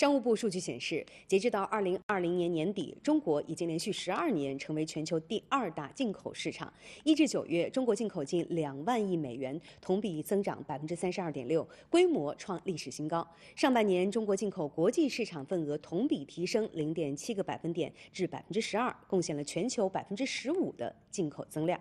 商务部数据显示，截至到二零二零年年底，中国已经连续十二年成为全球第二大进口市场。一至九月，中国进口近两万亿美元，同比增长百分之三十二点六，规模创历史新高。上半年，中国进口国际市场份额同比提升零点七个百分点至百分之十二，贡献了全球百分之十五的进口增量。